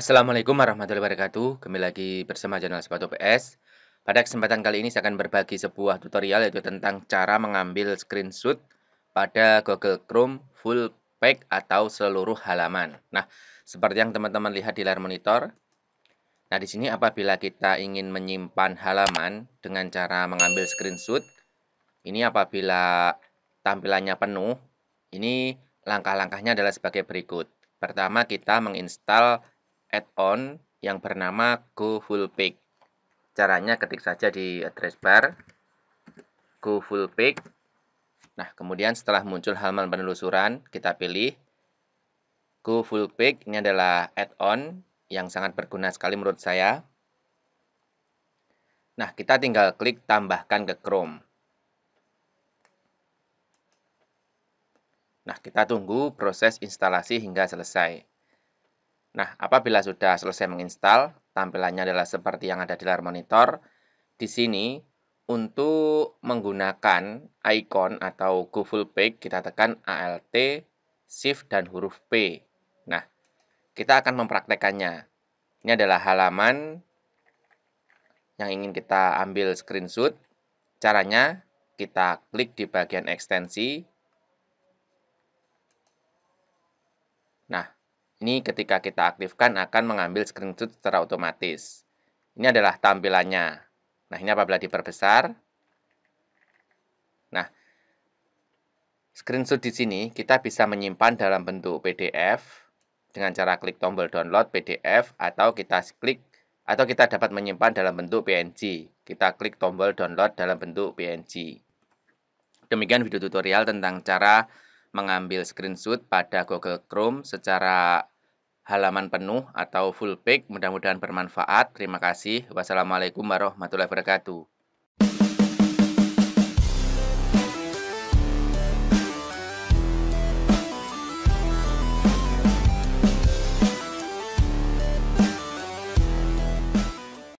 Assalamualaikum warahmatullahi wabarakatuh Kembali lagi bersama channel Sepatu PS Pada kesempatan kali ini saya akan berbagi sebuah tutorial yaitu tentang cara mengambil screenshot pada Google Chrome full page atau seluruh halaman Nah, seperti yang teman-teman lihat di layar monitor Nah, di sini apabila kita ingin menyimpan halaman dengan cara mengambil screenshot Ini apabila tampilannya penuh Ini langkah-langkahnya adalah sebagai berikut Pertama, kita menginstal add-on yang bernama Go Full Page. Caranya ketik saja di address bar Go Full Page. Nah, kemudian setelah muncul halaman penelusuran, kita pilih Go Full Page. Ini adalah add-on yang sangat berguna sekali menurut saya. Nah, kita tinggal klik tambahkan ke Chrome. Nah, kita tunggu proses instalasi hingga selesai. Nah, apabila sudah selesai menginstal, tampilannya adalah seperti yang ada di layar monitor. Di sini, untuk menggunakan icon atau Google full page, kita tekan ALT, Shift, dan huruf P. Nah, kita akan mempraktekannya. Ini adalah halaman yang ingin kita ambil screenshot. Caranya, kita klik di bagian ekstensi. Nah, ini ketika kita aktifkan akan mengambil screenshot secara otomatis. Ini adalah tampilannya. Nah, ini apabila diperbesar. Nah, screenshot di sini kita bisa menyimpan dalam bentuk PDF dengan cara klik tombol download PDF atau kita klik atau kita dapat menyimpan dalam bentuk PNG. Kita klik tombol download dalam bentuk PNG. Demikian video tutorial tentang cara mengambil screenshot pada Google Chrome secara halaman penuh atau full page. Mudah-mudahan bermanfaat. Terima kasih. Wassalamualaikum warahmatullahi wabarakatuh.